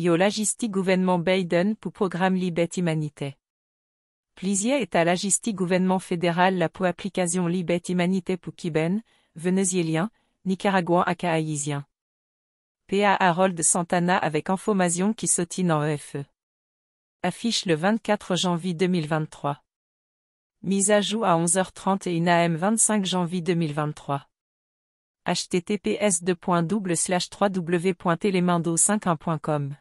Yo logistique gouvernement Biden pour programme Libet Humanité. Plisier est à logistique gouvernement fédéral la pour application Libet Humanité pour Kiben, Venezuelien, nicaraguan PA Harold Santana avec information qui sautine en EFE. Affiche le 24 janvier 2023. Mise à jour à 11h30 et une AM 25 janvier 2023. https www.telemando51.com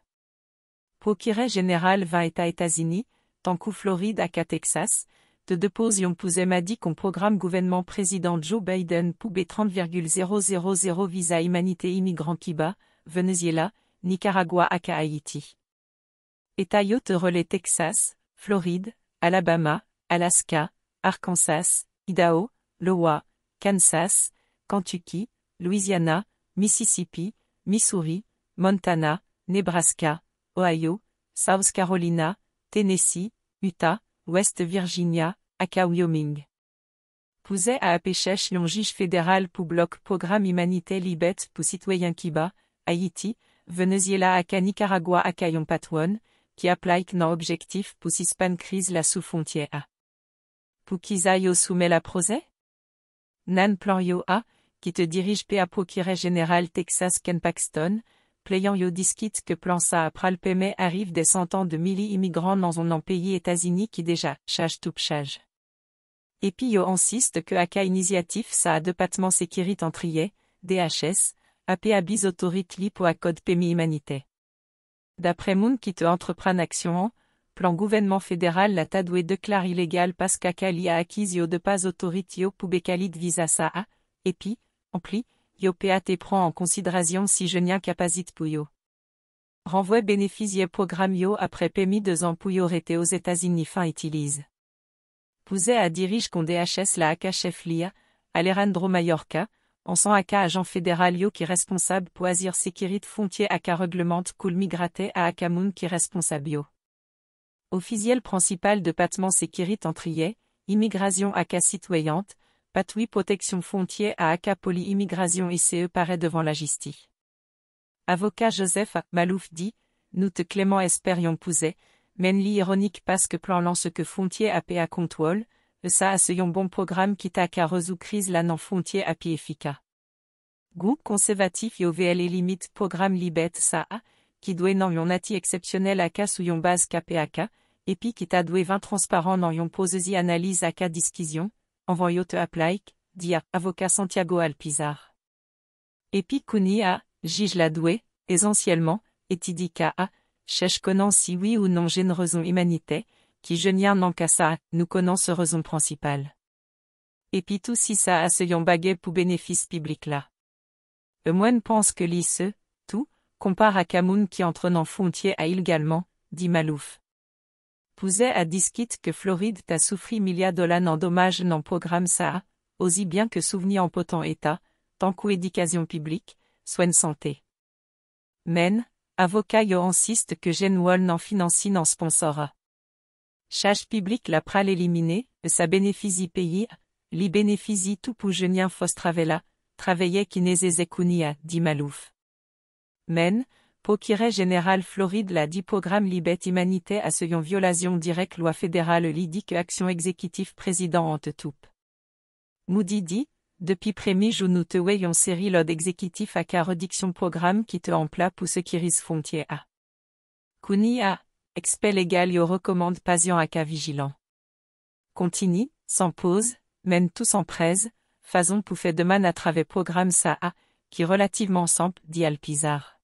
Procureur général va États-Unis, Tankou Floride aka Texas, de deposition Pouzem a dit qu'on programme gouvernement président Joe Biden b 30,000 visa humanité immigrant Kiba, Venezuela, Nicaragua aka Haïti. État relais Texas, Floride, Alabama, Alaska, Arkansas, Idaho, Iowa, Kansas, Kentucky, Louisiana, Mississippi, Missouri, Montana, Nebraska, Ohio, South Carolina, Tennessee, Utah, West Virginia, aka Wyoming. Pouze a apéchèche longige fédéral pou bloc programme humanité libet pou citoyen kiba, Haïti, Venezuela aka Nicaragua aka Patouan, qui applique non objectif pou span crise la sous frontière. Pou yo soumet la prose? Nan Plorio a, qui te dirige PA Procureur Général Texas Ken Paxton, yo diskit que ça à Pralpeme arrive des centaines de milliers immigrants dans un pays états-unis qui déjà chage tout puis yo insiste que Aka initiatif ça a patements sécurité en trier, DHS, APA bis autorite ou à code pémi humanité. D'après Moon qui te entreprend action en, plan gouvernement fédéral la tadoué déclare illégal parce qu'Aka li a acquis yo de pas autorite yo de visa ça a, en pli Yo prend en considération si je capacite Puyo. Renvoi bénéficiaire programme Yo après PEMI 2 ans Puyo aux États-Unis fin utilise. Pouzé à dirige qu'on DHS la AK chef LIA, Alejandro Mallorca, en son AK agent fédéral Yo qui responsable pour Sécurité Fontier AK reglement cool migraté à Moun qui responsable Yo. Officiel principal de Patement Sécurité en Trier, Immigration AK citoyante, Patoui Protection Fontier à Acapoli Immigration ICE paraît devant la justice. Avocat Joseph Malouf dit, nous te Clément espérions pousser, menli ironique parce que plan lance que Fontier a à contrôle, ça a yon bon programme qui t'a qu'à crise là non Fontier à pi efficace. Groupe conservatif VL et limite programme libet ça a, qui doué non yon nati exceptionnel à cas sous yon base KPAK, et puis qui t'a doué 20 transparent non yon posesi analyse à cas Envoyote te aplaik, dit avocat Santiago Alpizar. Et juge la doué, essentiellement, et tidika a, chèche connant si oui ou non raison humanité, qui qu'à ça nous connant ce raison puis tout si ça a yon baguet pour bénéfice public là. Le moine pense que lisse, tout, compare à Camoun qui entre dans fontier à illégalement, dit Malouf à a disquit que Floride t'a souffri milliards dollars en dommage non programme ça, aussi bien que souvenir en potent état, tant qu'éducation éducation publique, soigne santé. Men, avocat yo insiste que Wall n'en financie n'en sponsora. Chage publique la pral éliminée, e sa bénéficie pays, li bénéficie tout pou genien fos travella, travaillait qui a, dit Malouf. Men, Pokire général Floride la dipogramme libet humanité a yon violation directe loi fédérale lidique action exécutif président te toupe. Moudi dit, depuis prémi jou nous te série l'ode exécutif à réduction programme qui te en pour ce qui ris fontier a. Kouni a, expé légal yo recommande pasion à vigilant. Continue, sans pause, mène tous en presse, faisons pour fait de man à travers programme ça a, qui relativement simple, dit Alpizar.